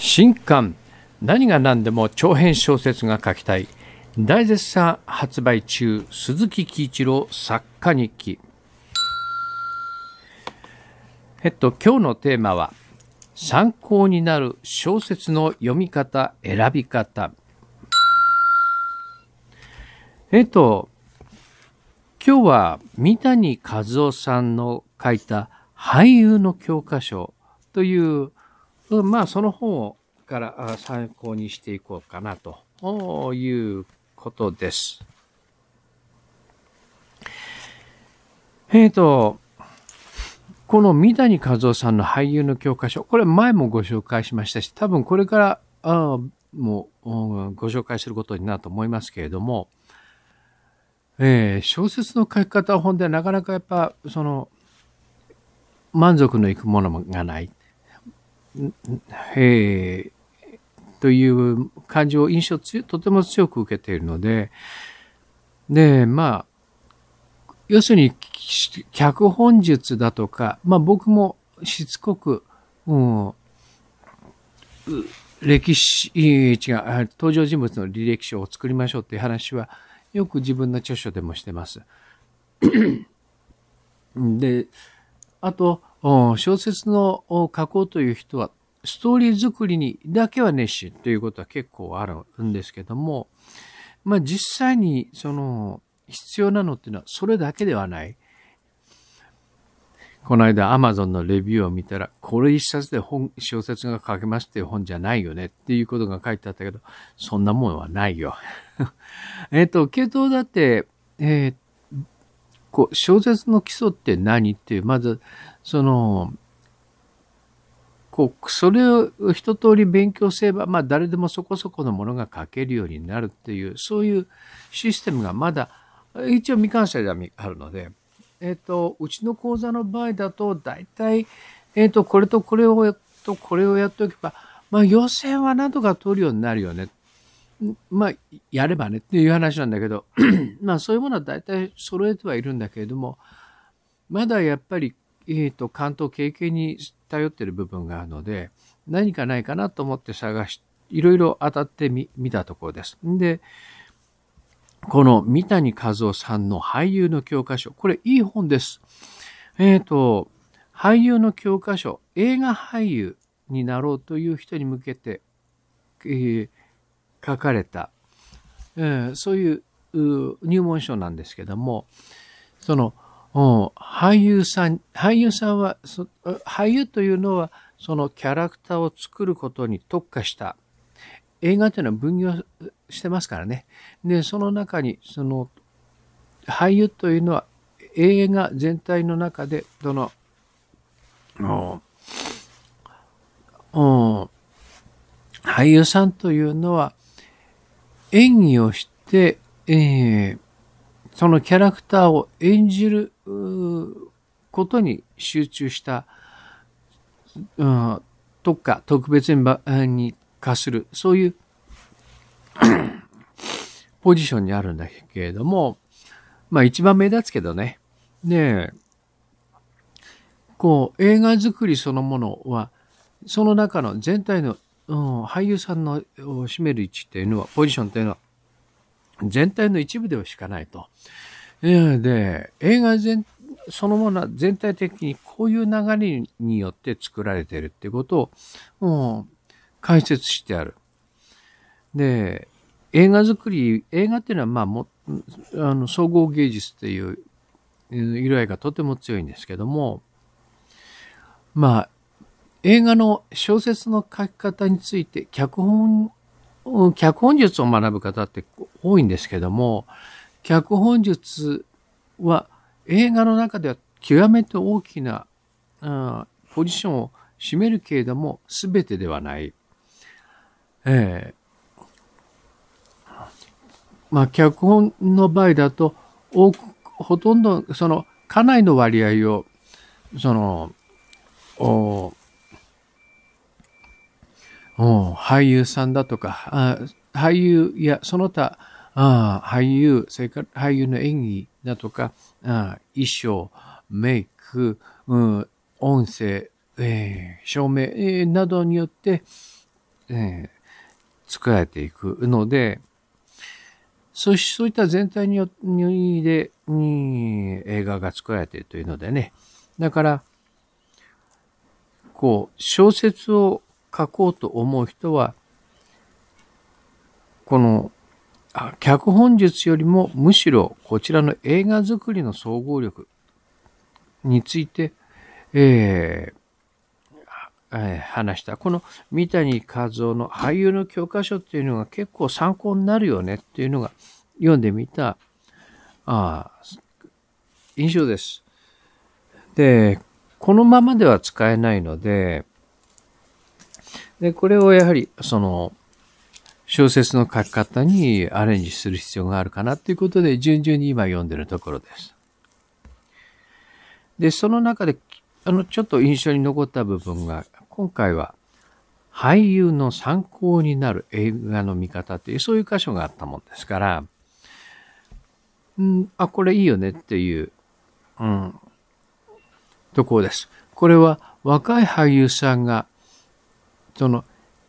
新刊何が何でも長編小説が書きたい大絶賛発売中鈴木喜一郎作家日記えっと今日のテーマは参考になる小説の読み方選び方えっと今日は三谷和夫さんの書いた俳優の教科書というまあ、その本から参考にしていこうかなということです。えっ、ー、と、この三谷和夫さんの俳優の教科書、これ前もご紹介しましたし、多分これからあもう、うん、ご紹介することになると思いますけれども、えー、小説の書き方本ではなかなかやっぱその満足のいくものがない。えー、という感情、印象をとても強く受けているので、で、まあ、要するに、脚本術だとか、まあ僕もしつこく、うん、歴史、違う、登場人物の履歴書を作りましょうっていう話は、よく自分の著書でもしてます。で、あと、小説の書こうという人は、ストーリー作りにだけは熱心ということは結構あるんですけども、まあ実際にその必要なのっていうのはそれだけではない。この間アマゾンのレビューを見たら、これ一冊で本、小説が書けますっていう本じゃないよねっていうことが書いてあったけど、そんなもんはないよ。えっと、系統だって、えー、こう、小説の基礎って何っていう、まず、その、こう、それを一通り勉強すれば、まあ誰でもそこそこのものが書けるようになるっていう、そういうシステムがまだ、一応未完成ではあるので、えっ、ー、と、うちの講座の場合だと、大体、えっ、ー、と、これとこれをとこれをやっておけば、まあ予選はなとか通るようになるよね。まあ、やればねっていう話なんだけど、まあそういうものは大体揃えてはいるんだけれども、まだやっぱりえっ、と、関東経験に頼っている部分があるので、何かないかなと思って探し、いろいろ当たってみ、見たところです。んで、この三谷和夫さんの俳優の教科書、これいい本です。えっ、ー、と、俳優の教科書、映画俳優になろうという人に向けて、えー、書かれた、えー、そういう入門書なんですけども、その、俳優さん、俳優さんは、俳優というのは、そのキャラクターを作ることに特化した。映画というのは分業してますからね。で、その中に、その、俳優というのは、映画全体の中で、どの、俳優さんというのは、演技をして、えー、そのキャラクターを演じることに集中した、うん、特化、特別に化する、そういう ポジションにあるんだけれども、まあ一番目立つけどね。ねこう、映画作りそのものは、その中の全体の、うん、俳優さんの占める位置っていうのは、ポジションっていうのは、全体の一部ではしかないと。で、映画全、そのものは全体的にこういう流れによって作られているってことを、もう解説してある。で、映画作り、映画っていうのはまあも、あの、総合芸術っていう色合いがとても強いんですけども、まあ、映画の小説の書き方について、脚本、脚本術を学ぶ方って多いんですけども、脚本術は映画の中では極めて大きな、うん、ポジションを占めるけれども、全てではない。ええー、まあ、脚本の場合だと、多く、ほとんど、その、家内の割合を、その、おお俳優さんだとか、俳優やその他、あ俳優、それから俳優の演技だとか、あ衣装、メイク、うん、音声、えー、照明、えー、などによって、えー、作られていくので、そしそういった全体によっで、うん、映画が作られているというのでね。だから、こう、小説を書こうと思う人は、この脚本術よりもむしろこちらの映画作りの総合力について、えー、話した。この三谷和夫の俳優の教科書っていうのが結構参考になるよねっていうのが読んでみたあ印象です。で、このままでは使えないので、で、これをやはり、その、小説の書き方にアレンジする必要があるかなということで、順々に今読んでるところです。で、その中で、あの、ちょっと印象に残った部分が、今回は、俳優の参考になる映画の見方っていう、そういう箇所があったもんですから、うん、あ、これいいよねっていう、うん、ところです。これは若い俳優さんが、その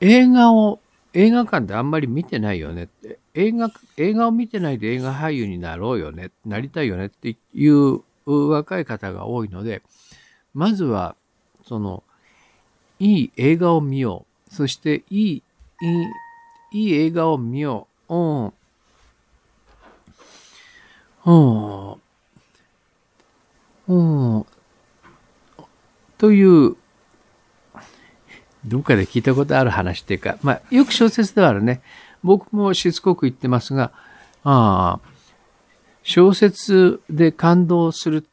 映画を映画館であんまり見てないよねって、映画、映画を見てないで映画俳優になろうよね、なりたいよねっていう若い方が多いので、まずは、その、いい映画を見よう。そして、いい、いい、いい映画を見よう。うん。うん。うん。というどっかで聞いたことある話っていうか、まあ、よく小説ではあるね。僕もしつこく言ってますが、ああ、小説で感動する、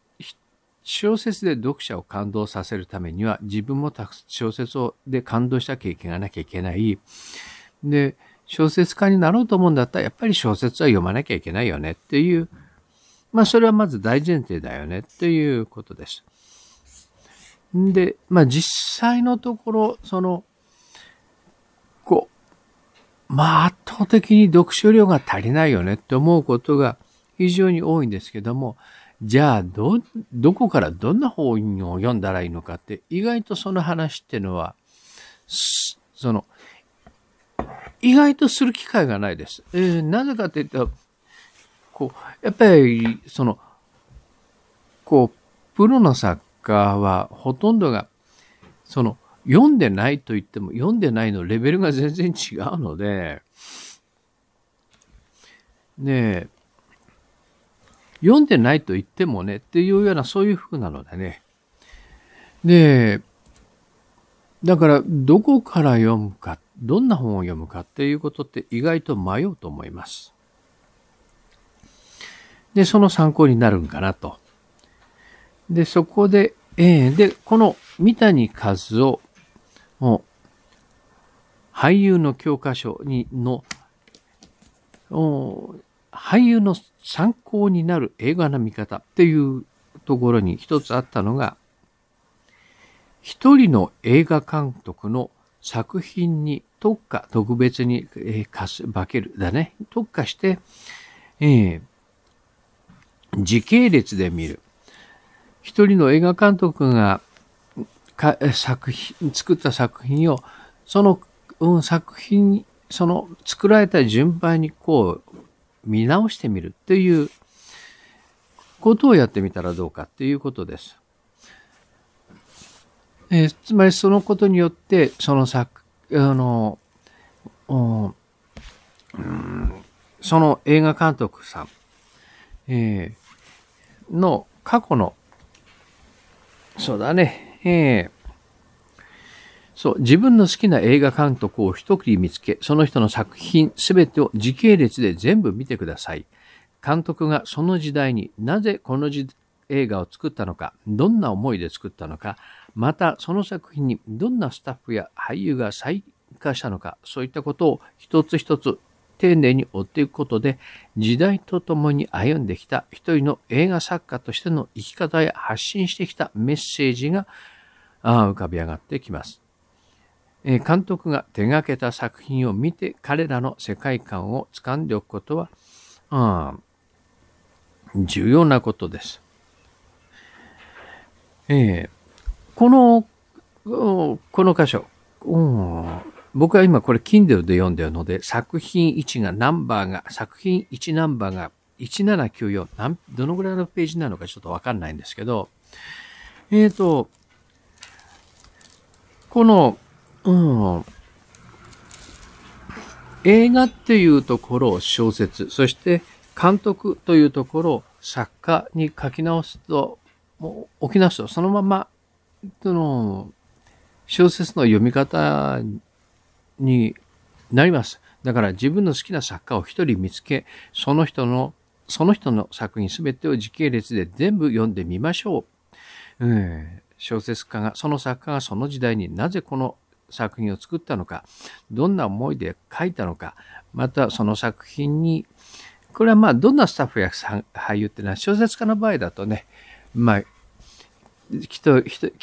小説で読者を感動させるためには、自分もたく小説をで感動した経験がなきゃいけない。で、小説家になろうと思うんだったら、やっぱり小説は読まなきゃいけないよねっていう、まあそれはまず大前提だよねっていうことです。で、まあ実際のところ、その、こう、まあ圧倒的に読書量が足りないよねって思うことが非常に多いんですけども、じゃあど、どこからどんな本を読んだらいいのかって、意外とその話っていうのは、その、意外とする機会がないです。えー、なぜかって言ったら、こう、やっぱり、その、こう、プロの作家はほとんどが、その、読んでないと言っても、読んでないのレベルが全然違うので、ねえ、読んでないと言ってもね、っていうような、そういう服なのでね。で、だから、どこから読むか、どんな本を読むかっていうことって意外と迷うと思います。で、その参考になるんかなと。で、そこで、えー、で、この三谷和夫を、俳優の教科書にの、俳優の参考になる映画の見方っていうところに一つあったのが、一人の映画監督の作品に特化、特別に、えー、かす、化ける、だね。特化して、えー、時系列で見る。一人の映画監督が作品、作った作品を、その、うん、作品、その作られた順番にこう、見直してみるっていうことをやってみたらどうかっていうことです。えー、つまりそのことによって、その作、あの、うん、その映画監督さん、えー、の過去のそうだね。ええそう、自分の好きな映画監督を一切見つけ、その人の作品すべてを時系列で全部見てください。監督がその時代になぜこの時映画を作ったのか、どんな思いで作ったのか、またその作品にどんなスタッフや俳優が参加したのか、そういったことを一つ一つ丁寧に追っていくことで、時代とともに歩んできた一人の映画作家としての生き方や発信してきたメッセージが浮かび上がってきます。監督が手がけた作品を見て彼らの世界観をつかんでおくことは、重要なことです。えー、この、この箇所、僕は今これ Kindle で読んでるので、作品1がナンバーが、作品1ナンバーが1794、なんどのぐらいのページなのかちょっとわかんないんですけど、えっ、ー、と、この、うん、映画っていうところを小説、そして監督というところを作家に書き直すと、もう置き直すと、そのまま、その、小説の読み方になります。だから自分の好きな作家を一人見つけ、その人の、その人の作品すべてを時系列で全部読んでみましょう。うん、小説家が、その作家がその時代になぜこの作品を作ったのか、どんな思いで書いたのか、またその作品に、これはまあどんなスタッフや俳優っていうのは小説家の場合だとね、まあ、基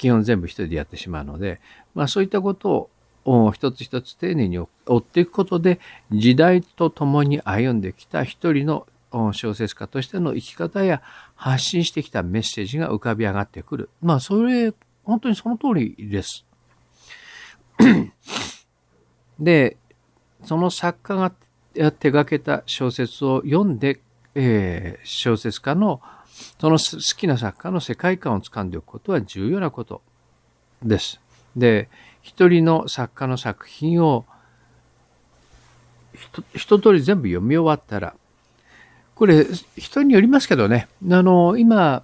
本全部一人でやってしまうので、まあそういったことをを一つ一つ丁寧に追っていくことで、時代とともに歩んできた一人の小説家としての生き方や発信してきたメッセージが浮かび上がってくる。まあ、それ、本当にその通りです。で、その作家が手がけた小説を読んで、えー、小説家の、その好きな作家の世界観をつかんでおくことは重要なことです。で、1人の作家の作品を一通り全部読み終わったら、これ人によりますけどね、あの、今、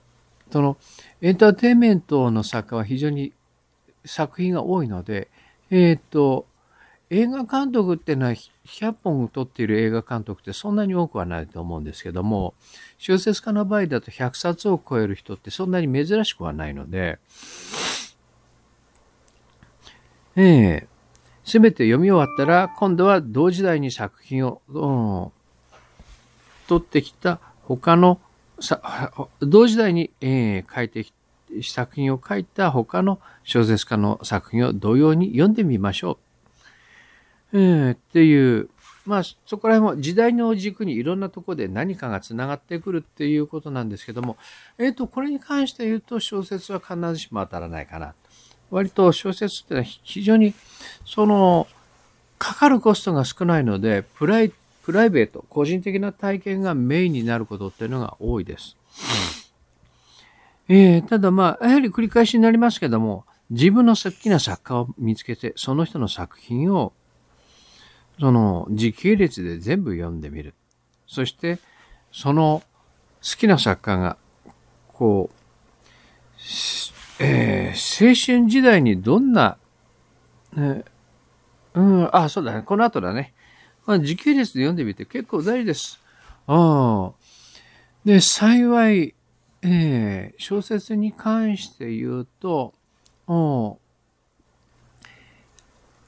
そのエンターテインメントの作家は非常に作品が多いので、えっ、ー、と、映画監督っていうのは100本撮っている映画監督ってそんなに多くはないと思うんですけども、小説家の場合だと100冊を超える人ってそんなに珍しくはないので、ええすべて読み終わったら、今度は同時代に作品を、うん、取ってきた他の、同時代に、えー、書いてき作品を書いた他の小説家の作品を同様に読んでみましょう。えー、っていう、まあそこら辺も時代の軸にいろんなとこで何かがつながってくるっていうことなんですけども、えっ、ー、と、これに関して言うと小説は必ずしも当たらないかな。割と小説ってのは非常にそのかかるコストが少ないのでプライプライベート個人的な体験がメインになることっていうのが多いです、えー、ただまあやはり繰り返しになりますけども自分の好きな作家を見つけてその人の作品をその時系列で全部読んでみるそしてその好きな作家がこうえー、青春時代にどんな、うん、あ、そうだね。この後だね。まあ、時系列で読んでみて結構大事です。あで、幸い、えー、小説に関して言うと、お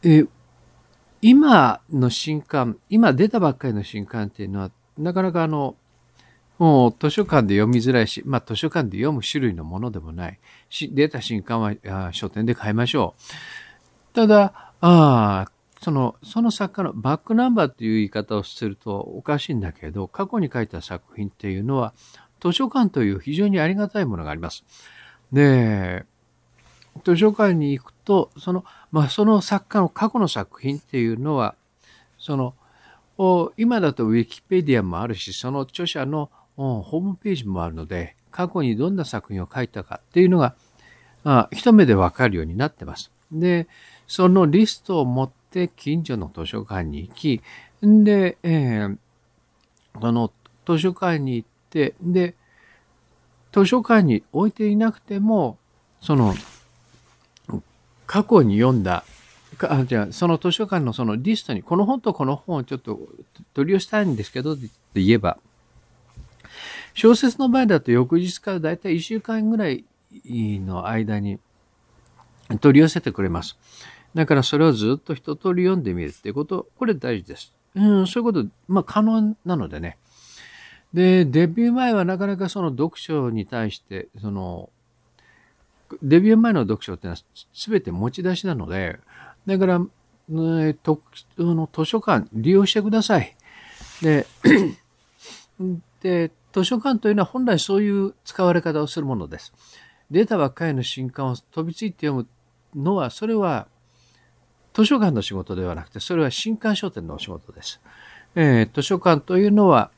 え今の新刊、今出たばっかりの新刊っていうのは、なかなかあの、もう図書館で読みづらいし、まあ図書館で読む種類のものでもない。し出た新刊は書店で買いましょう。ただ、ああ、その、その作家のバックナンバーという言い方をするとおかしいんだけど、過去に書いた作品っていうのは、図書館という非常にありがたいものがあります。で、図書館に行くと、その、まあ、その作家の過去の作品っていうのは、その、今だとウィキペディアもあるし、その著者のホームページもあるので、過去にどんな作品を書いたかっていうのが、あ一目でわかるようになってます。で、そのリストを持って近所の図書館に行き、んで、えー、この図書館に行って、で、図書館に置いていなくても、その、過去に読んだ、かじゃあ、その図書館のそのリストに、この本とこの本をちょっと取り寄せたいんですけど、っ言えば、小説の場合だと翌日からだいたい1週間ぐらいの間に取り寄せてくれます。だからそれをずっと一通り読んでみるってこと、これ大事です。うん、そういうこと、まあ可能なのでね。で、デビュー前はなかなかその読書に対して、その、デビュー前の読書ってのは全て持ち出しなので、だから、ね、との図書館利用してください。で、で、図書館というのは本来そういう使われ方をするものです。出たばっかりの新刊を飛びついて読むのは、それは図書館の仕事ではなくて、それは新刊書店のお仕事です。えー、図書館というのは、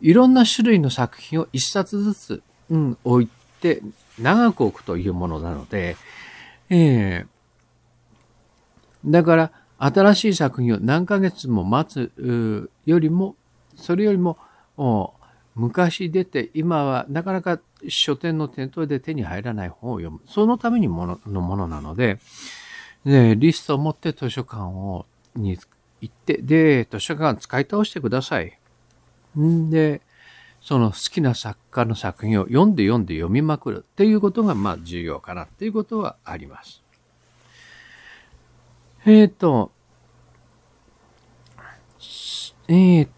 いろんな種類の作品を一冊ずつ、うん、置いて、長く置くというものなので、えー、だから、新しい作品を何ヶ月も待つよりも、それよりも、昔出て今はなかなか書店の店頭で手に入らない本を読む。そのためにもののものなので、ね、リストを持って図書館を、に行って、で、図書館使い倒してください。んで、その好きな作家の作品を読んで読んで読みまくるっていうことが、まあ重要かなっていうことはあります。えっ、ー、と、えっ、ー、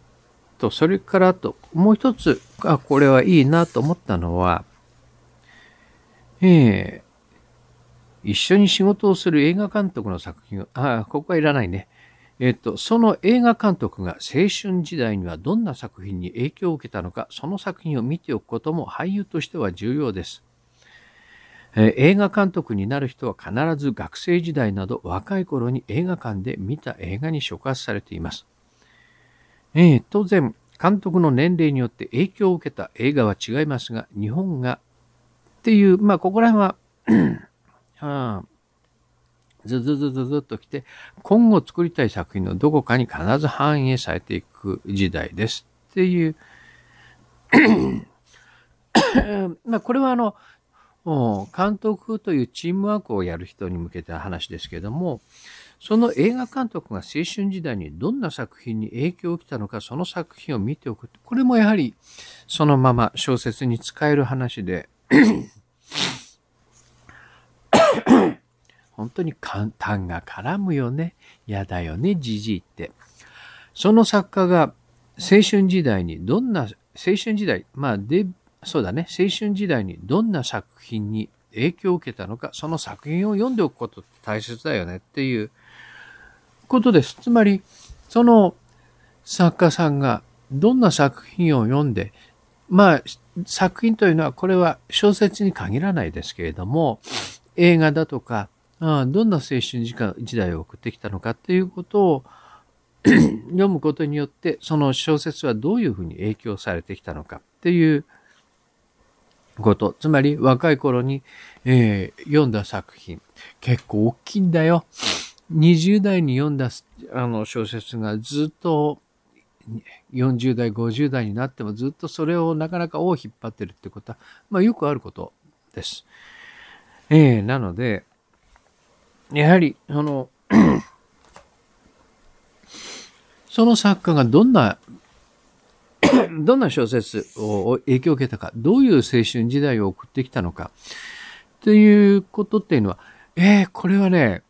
と、それからと、もう一つ、あ、これはいいなと思ったのは、ええー、一緒に仕事をする映画監督の作品あ、ここはいらないね。えっ、と、その映画監督が青春時代にはどんな作品に影響を受けたのか、その作品を見ておくことも俳優としては重要です。えー、映画監督になる人は必ず学生時代など若い頃に映画館で見た映画に触発されています。えー、当然、監督の年齢によって影響を受けた映画は違いますが、日本がっていう、まあ、ここら辺は あずずずずずっと来て、今後作りたい作品のどこかに必ず反映されていく時代ですっていう まあ、これはあの、監督というチームワークをやる人に向けた話ですけども、その映画監督が青春時代にどんな作品に影響を受けたのか、その作品を見ておく。これもやはりそのまま小説に使える話で、本当に簡単が絡むよね。嫌だよね、じじいって。その作家が青春時代にどんな、青春時代、まあデそうだね、青春時代にどんな作品に影響を受けたのか、その作品を読んでおくことって大切だよねっていうことです。つまり、その作家さんがどんな作品を読んで、まあ、作品というのはこれは小説に限らないですけれども、映画だとか、あどんな青春時間時代を送ってきたのかっていうことを 読むことによって、その小説はどういうふうに影響されてきたのかっていうこと。つまり若い頃に、えー、読んだ作品。結構大きいんだよ。20代に読んだあの小説がずっと40代、50代になってもずっとそれをなかなか尾を引っ張ってるってことは、まあよくあることです。えー、なので、やはり、その、その作家がどんなどんな小説を影響を受けたか、どういう青春時代を送ってきたのか、ということっていうのは、えー、これはね、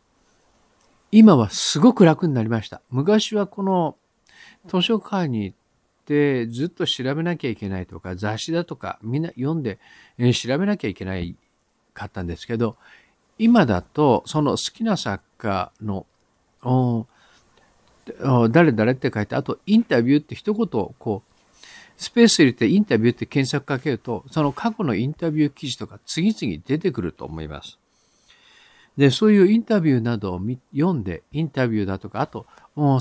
今はすごく楽になりました。昔はこの図書館に行ってずっと調べなきゃいけないとか、雑誌だとか、みんな読んで、え調べなきゃいけないかったんですけど、今だと、その好きな作家の、誰々って書いて、あとインタビューって一言、こう、スペース入れてインタビューって検索かけると、その過去のインタビュー記事とか次々出てくると思います。で、そういうインタビューなどを読んで、インタビューだとか、あと、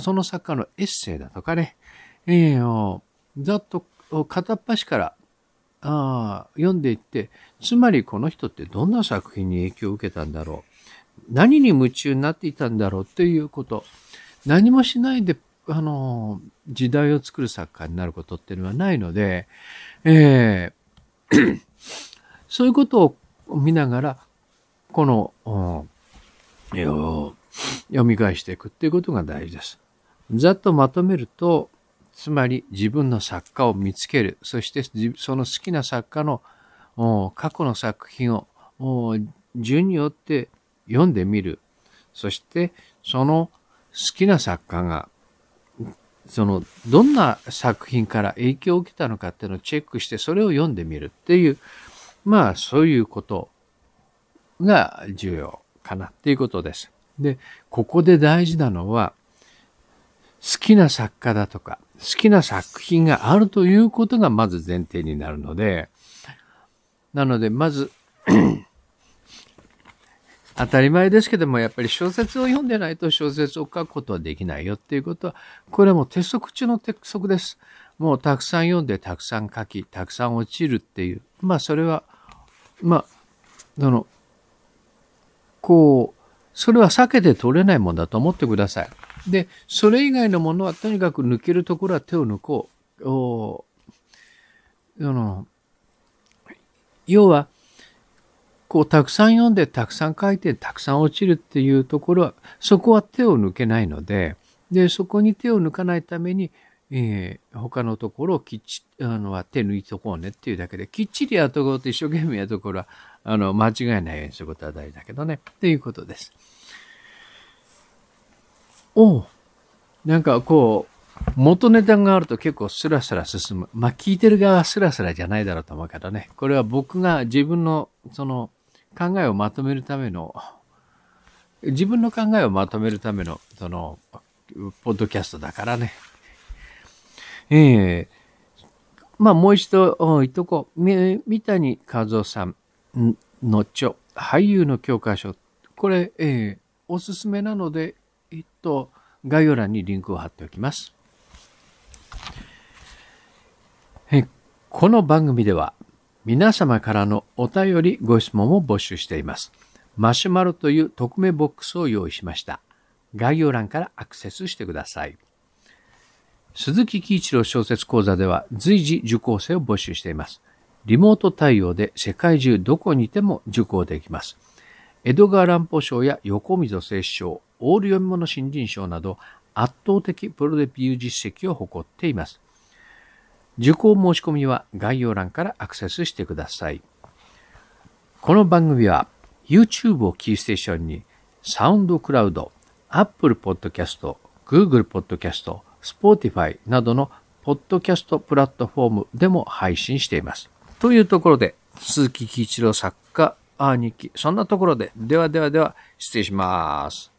その作家のエッセイだとかね、えー、ざっと片っ端からあ読んでいって、つまりこの人ってどんな作品に影響を受けたんだろう。何に夢中になっていたんだろうということ。何もしないであの、時代を作る作家になることっていうのはないので、えー そういうことを見ながら、この、絵を読み返していくっていうことが大事です。ざっとまとめると、つまり自分の作家を見つける。そしてその好きな作家の過去の作品を順によって読んでみる。そしてその好きな作家がそのどんな作品から影響を受けたのかっていうのをチェックしてそれを読んでみるっていうまあそういうことが重要かなっていうことです。で、ここで大事なのは好きな作家だとか好きな作品があるということがまず前提になるのでなのでまず当たり前ですけども、やっぱり小説を読んでないと小説を書くことはできないよっていうことは、これはもう鉄則中の鉄則です。もうたくさん読んで、たくさん書き、たくさん落ちるっていう。まあそれは、まあ、あの、こう、それは避けて取れないもんだと思ってください。で、それ以外のものはとにかく抜けるところは手を抜こう。おあの要は、こうたくさん読んでたくさん書いてたくさん落ちるっていうところはそこは手を抜けないのででそこに手を抜かないために、えー、他のところをきっちあのは手抜いとこうねっていうだけできっちりやっとこうと一生懸命やっところはあの間違いないようにすることは大事だけどねっていうことです。おなんかこう元ネタがあると結構スラスラ進む。まあ聞いてる側はスラスラじゃないだろうと思うけどね。これは僕が自分のその考えをまとめるための、自分の考えをまとめるための、その、ポッドキャストだからね。ええー、まあ、もう一度言っとこう。三谷和夫さんの著、俳優の教科書。これ、ええー、おすすめなので、えっと、概要欄にリンクを貼っておきます。えこの番組では、皆様からのお便りご質問を募集しています。マシュマロという匿名ボックスを用意しました。概要欄からアクセスしてください。鈴木喜一郎小説講座では随時受講生を募集しています。リモート対応で世界中どこにいても受講できます。江戸川乱歩賞や横溝正賞、オール読み物新人賞など圧倒的プロデビュー実績を誇っています。受講申し込みは概要欄からアクセスしてください。この番組は YouTube をキーステーションにサウンドクラウド、Apple Podcast、Google Podcast、Spotify などのポッドキャストプラットフォームでも配信しています。というところで、鈴木喜一郎作家、兄貴、そんなところで、ではではでは、失礼します。